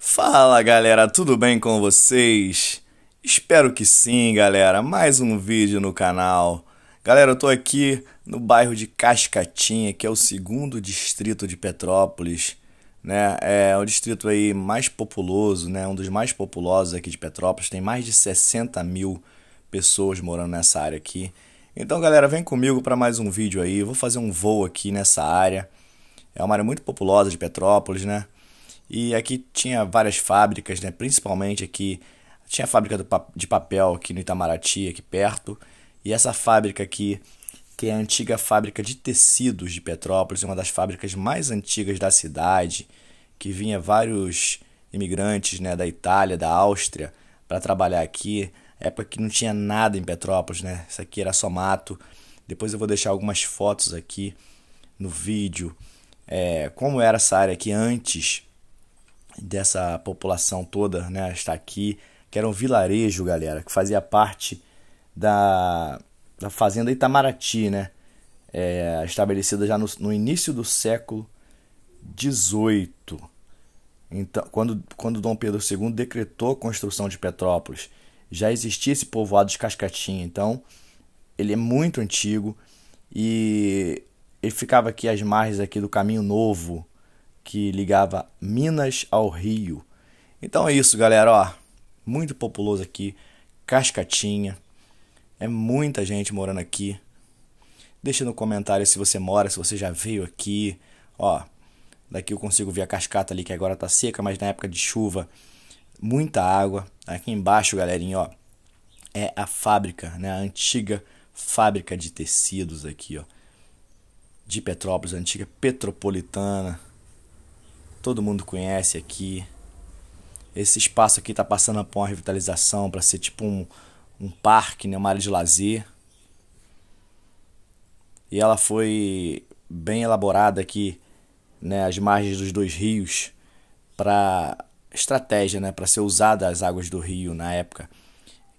Fala galera, tudo bem com vocês? Espero que sim, galera. Mais um vídeo no canal. Galera, eu tô aqui no bairro de Cascatinha, que é o segundo distrito de Petrópolis, né? É o distrito aí mais populoso, né? Um dos mais populosos aqui de Petrópolis. Tem mais de 60 mil pessoas morando nessa área aqui. Então, galera, vem comigo para mais um vídeo aí. Eu vou fazer um voo aqui nessa área. É uma área muito populosa de Petrópolis, né? E aqui tinha várias fábricas, né? principalmente aqui. Tinha a fábrica de papel aqui no Itamaraty, aqui perto. E essa fábrica aqui, que é a antiga fábrica de tecidos de Petrópolis, uma das fábricas mais antigas da cidade, que vinha vários imigrantes né, da Itália, da Áustria, para trabalhar aqui. Época que não tinha nada em Petrópolis, né? Isso aqui era só mato. Depois eu vou deixar algumas fotos aqui no vídeo, é, como era essa área aqui antes dessa população toda, né, está aqui, que era um vilarejo, galera, que fazia parte da, da fazenda Itamaraty, né, é, estabelecida já no, no início do século XVIII, então, quando, quando Dom Pedro II decretou a construção de Petrópolis, já existia esse povoado de Cascatinha, então ele é muito antigo e ele ficava aqui às margens aqui do Caminho Novo, que ligava Minas ao Rio. Então é isso, galera. Ó, muito populoso aqui, Cascatinha. É muita gente morando aqui. Deixa no comentário se você mora, se você já veio aqui. Ó, daqui eu consigo ver a cascata ali que agora tá seca, mas na época de chuva, muita água. Aqui embaixo, galerinha, ó, é a fábrica, né? A antiga fábrica de tecidos aqui, ó. De Petrópolis, a antiga Petropolitana todo mundo conhece aqui. Esse espaço aqui está passando por uma revitalização para ser tipo um, um parque, né, uma área de lazer. E ela foi bem elaborada aqui, né, as margens dos dois rios, para estratégia, né, para ser usada as águas do rio na época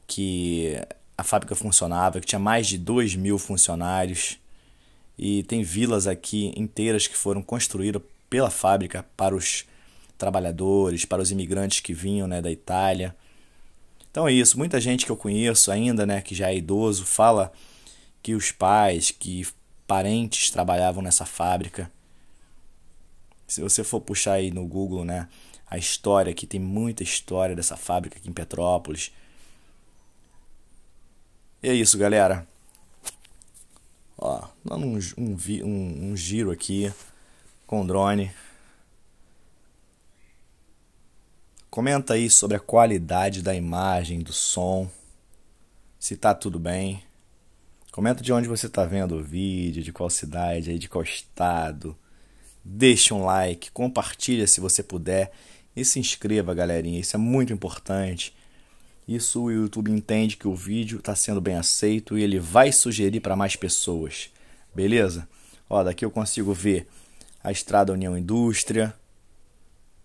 que a fábrica funcionava, que tinha mais de 2 mil funcionários. E tem vilas aqui inteiras que foram construídas pela fábrica para os trabalhadores, para os imigrantes que vinham né, da Itália. Então é isso, muita gente que eu conheço ainda, né, que já é idoso, fala que os pais, que parentes trabalhavam nessa fábrica. Se você for puxar aí no Google, né, a história, que tem muita história dessa fábrica aqui em Petrópolis. E é isso, galera. Ó, dando um, um, um, um giro aqui com drone. Comenta aí sobre a qualidade da imagem, do som, se tá tudo bem. Comenta de onde você tá vendo o vídeo, de qual cidade, aí de qual estado. Deixa um like, compartilha se você puder e se inscreva, galerinha. Isso é muito importante. Isso o YouTube entende que o vídeo está sendo bem aceito e ele vai sugerir para mais pessoas. Beleza? Ó, daqui eu consigo ver a Estrada União Indústria,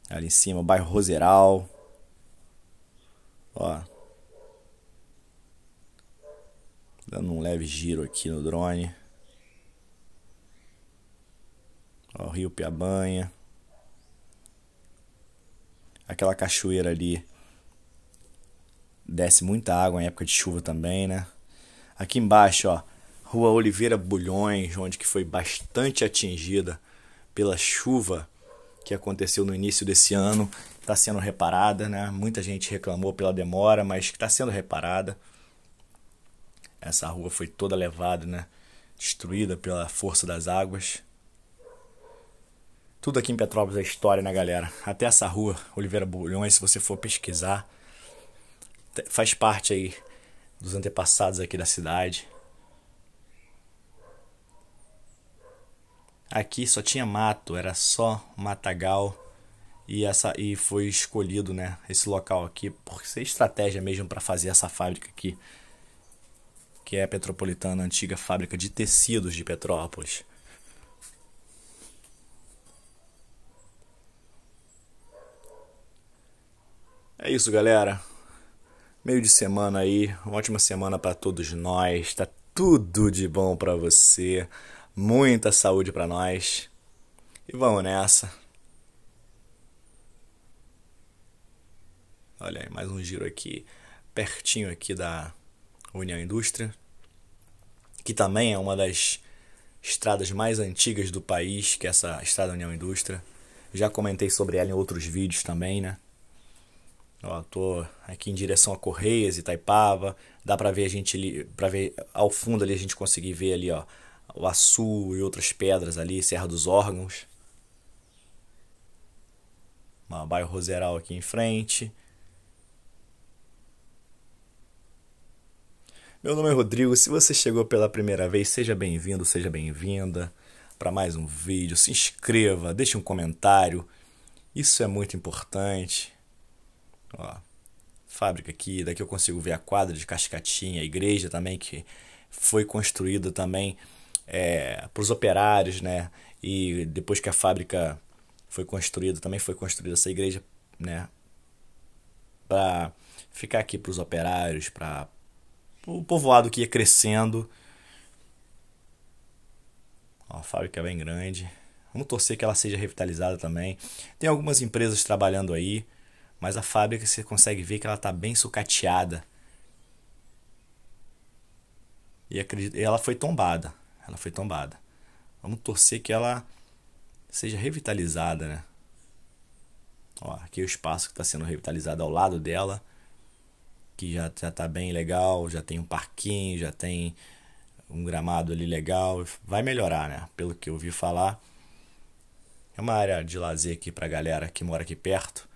ali em cima, o bairro Roseral. Ó. Dando um leve giro aqui no drone. Ó, o Rio Piabanha. Aquela cachoeira ali desce muita água em época de chuva também, né? Aqui embaixo, ó, Rua Oliveira Bulhões, onde que foi bastante atingida pela chuva que aconteceu no início desse ano, está sendo reparada, né? Muita gente reclamou pela demora, mas está sendo reparada. Essa rua foi toda levada, né? Destruída pela força das águas. Tudo aqui em Petrópolis é história, né, galera? Até essa rua, Oliveira Bulhões, se você for pesquisar, faz parte aí dos antepassados aqui da cidade. Aqui só tinha mato, era só matagal. E, essa, e foi escolhido né, esse local aqui por ser estratégia mesmo para fazer essa fábrica aqui, que é a Petropolitana, a antiga fábrica de tecidos de Petrópolis. É isso, galera. Meio de semana aí, uma ótima semana para todos nós. Tá tudo de bom para você muita saúde para nós. E vamos nessa. Olha aí, mais um giro aqui, pertinho aqui da União Indústria, que também é uma das estradas mais antigas do país, que é essa estrada União Indústria. Já comentei sobre ela em outros vídeos também, né? Ó, tô aqui em direção a Correias, e Itaipava. Dá para ver a gente ali, para ver ao fundo ali a gente conseguir ver ali, ó, o Açu e outras pedras ali, Serra dos Órgãos. Uma bairro Roseral aqui em frente. Meu nome é Rodrigo. Se você chegou pela primeira vez, seja bem-vindo, seja bem-vinda para mais um vídeo. Se inscreva, deixe um comentário. Isso é muito importante. Ó, fábrica aqui, daqui eu consigo ver a quadra de Cascatinha, a igreja também que foi construída também é, para os operários, né? E depois que a fábrica foi construída, também foi construída essa igreja, né? Para ficar aqui para os operários, para o povoado que ia crescendo. a fábrica é bem grande. Vamos torcer que ela seja revitalizada também. Tem algumas empresas trabalhando aí, mas a fábrica você consegue ver que ela está bem sucateada. E ela foi tombada. Ela foi tombada. Vamos torcer que ela seja revitalizada, né? Ó, aqui o espaço que está sendo revitalizado ao lado dela, que já já está bem legal, já tem um parquinho, já tem um gramado ali legal, vai melhorar, né? Pelo que eu ouvi falar, é uma área de lazer aqui para galera que mora aqui perto.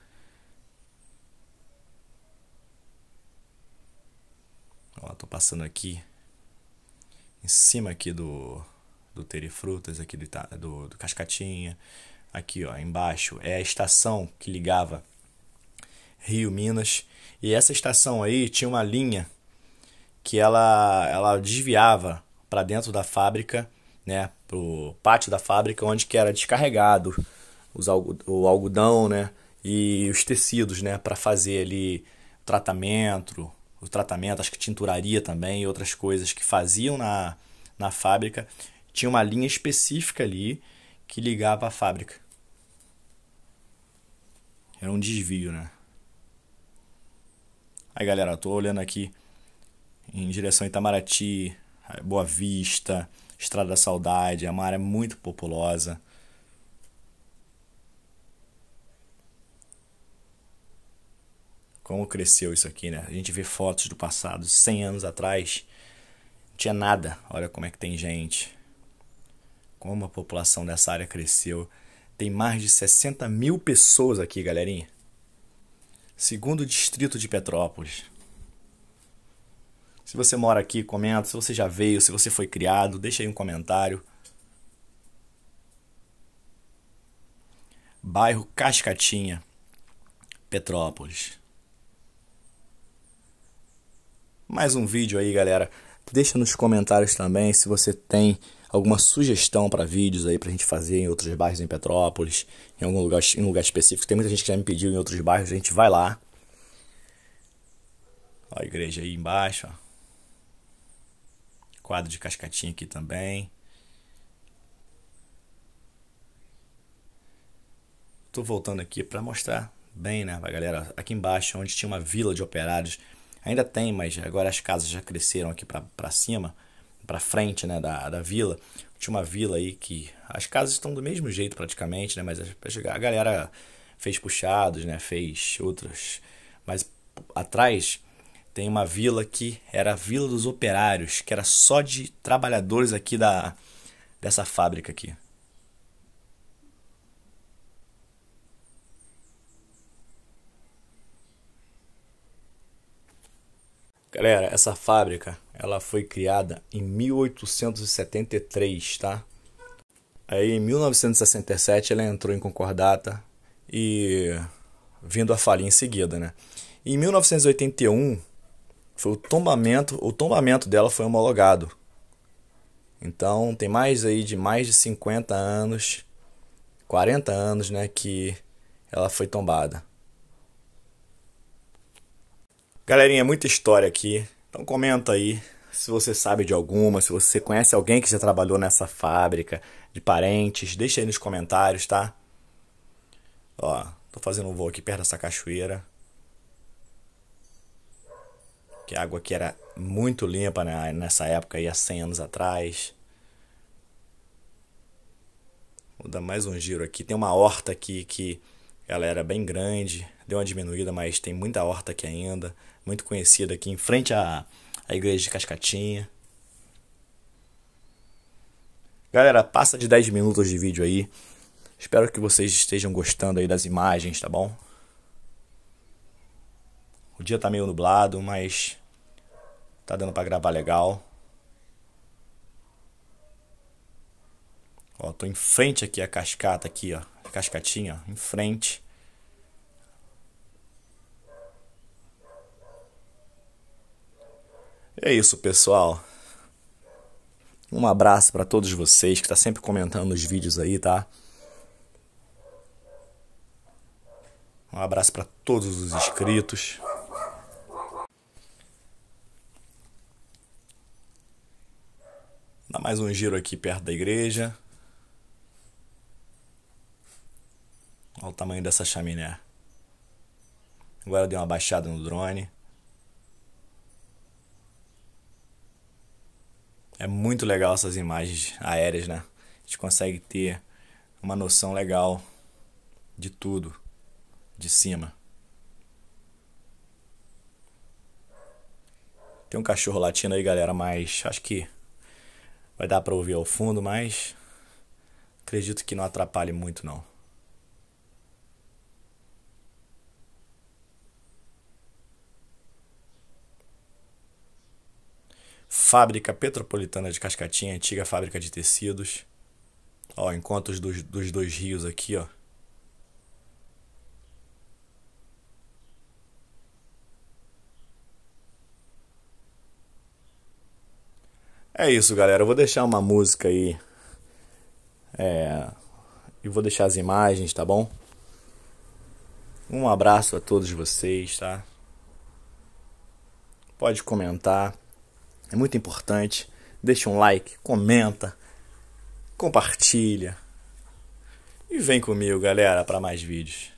Ó, tô passando aqui em cima aqui do, do Terifrutas, aqui do, Ita, do, do Cascatinha. Aqui, ó, embaixo é a estação que ligava Rio, Minas. E essa estação aí tinha uma linha que ela, ela desviava para dentro da fábrica, né, pro pátio da fábrica, onde que era descarregado os, o algodão, né, e os tecidos, né, para fazer ali tratamento, o tratamento, acho que tinturaria também e outras coisas que faziam na, na fábrica, tinha uma linha específica ali que ligava a fábrica. Era um desvio, né? Aí galera, eu tô olhando aqui em direção a Itamaraty, Boa Vista, Estrada da Saudade, é uma área muito populosa. Como cresceu isso aqui, né? A gente vê fotos do passado, 100 anos atrás, não tinha nada. Olha como é que tem gente. Como a população dessa área cresceu. Tem mais de 60 mil pessoas aqui, galerinha. Segundo distrito de Petrópolis. Se você mora aqui, comenta. Se você já veio, se você foi criado, deixa aí um comentário. Bairro Cascatinha, Petrópolis. mais um vídeo aí, galera. Deixa nos comentários também se você tem alguma sugestão para vídeos aí pra gente fazer em outros bairros em Petrópolis, em algum lugar, em um lugar específico. Tem muita gente que já me pediu em outros bairros, a gente vai lá. Ó, a igreja aí embaixo, ó. Quadro de cascatinha aqui também. Tô voltando aqui para mostrar bem, né, pra galera, aqui embaixo onde tinha uma vila de operários Ainda tem, mas agora as casas já cresceram aqui para cima, para frente né, da, da vila. Tinha uma vila aí que as casas estão do mesmo jeito praticamente, né, mas a, a galera fez puxados, né, fez outras, Mas atrás tem uma vila que era a Vila dos Operários, que era só de trabalhadores aqui da, dessa fábrica aqui. Galera, essa fábrica, ela foi criada em 1873, tá? Aí em 1967 ela entrou em concordata e vindo a falir em seguida, né? Em 1981 foi o tombamento, o tombamento dela foi homologado. Então tem mais aí de mais de 50 anos, 40 anos, né, que ela foi tombada. Galerinha, muita história aqui. Então comenta aí se você sabe de alguma, se você conhece alguém que já trabalhou nessa fábrica, de parentes, deixa aí nos comentários, tá? Ó, tô fazendo um voo aqui perto dessa cachoeira. Que a água aqui era muito limpa né? nessa época aí, há 100 anos atrás. Vou dar mais um giro aqui. Tem uma horta aqui que ela era bem grande deu uma diminuída, mas tem muita horta aqui ainda, muito conhecida aqui em frente à, à igreja de Cascatinha. Galera, passa de 10 minutos de vídeo aí. Espero que vocês estejam gostando aí das imagens, tá bom? O dia tá meio nublado, mas tá dando para gravar legal. Ó, tô em frente aqui a cascata aqui, ó, a cascatinha, ó, em frente. É isso, pessoal. Um abraço para todos vocês que está sempre comentando os vídeos aí, tá? Um abraço para todos os inscritos. Dá mais um giro aqui perto da igreja. Olha o tamanho dessa chaminé. Agora dei uma baixada no drone. É muito legal essas imagens aéreas, né? A gente consegue ter uma noção legal de tudo de cima. Tem um cachorro latindo aí, galera, mas acho que vai dar para ouvir ao fundo, mas acredito que não atrapalhe muito não. Fábrica Petropolitana de Cascatinha, antiga fábrica de tecidos. Ó, encontros dos, dos dois rios aqui, ó. É isso, galera. Eu vou deixar uma música aí. É... E vou deixar as imagens, tá bom? Um abraço a todos vocês, tá? Pode comentar. É muito importante. Deixa um like, comenta, compartilha. E vem comigo, galera, para mais vídeos.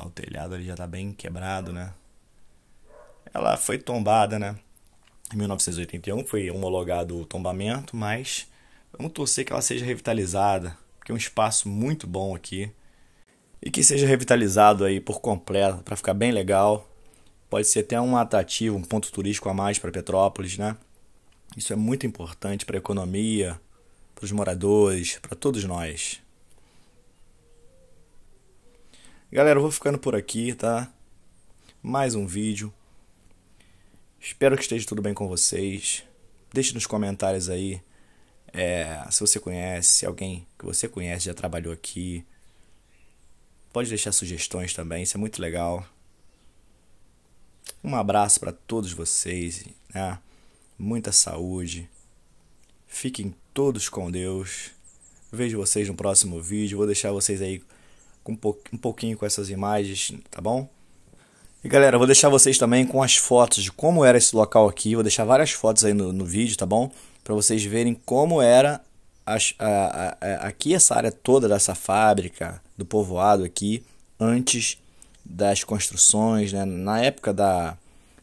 o telhado ali já tá bem quebrado, né? Ela foi tombada, né? Em 1981 foi homologado o tombamento, mas vamos torcer que ela seja revitalizada que é um espaço muito bom aqui e que seja revitalizado aí por completo para ficar bem legal. Pode ser até um atrativo, um ponto turístico a mais para Petrópolis, né? Isso é muito importante para a economia, para os moradores, para todos nós. Galera, eu vou ficando por aqui, tá? Mais um vídeo. Espero que esteja tudo bem com vocês. Deixe nos comentários aí é, se você conhece alguém que você conhece já trabalhou aqui, pode deixar sugestões também, isso é muito legal. Um abraço para todos vocês, né? muita saúde. Fiquem todos com Deus. Vejo vocês no próximo vídeo. Vou deixar vocês aí com um pouquinho com essas imagens, tá bom? E galera, vou deixar vocês também com as fotos de como era esse local aqui. Vou deixar várias fotos aí no, no vídeo, tá bom? para vocês verem como era a, a, a, aqui essa área toda dessa fábrica, do povoado aqui, antes das construções, né? na época da,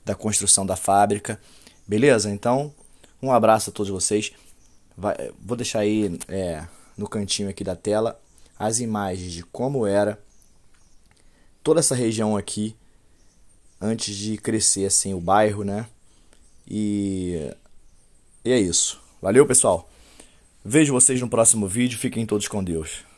da construção da fábrica. Beleza? Então, um abraço a todos vocês. Vai, vou deixar aí é, no cantinho aqui da tela as imagens de como era toda essa região aqui antes de crescer assim o bairro, né? E e é isso. Valeu, pessoal. Vejo vocês no próximo vídeo. Fiquem todos com Deus.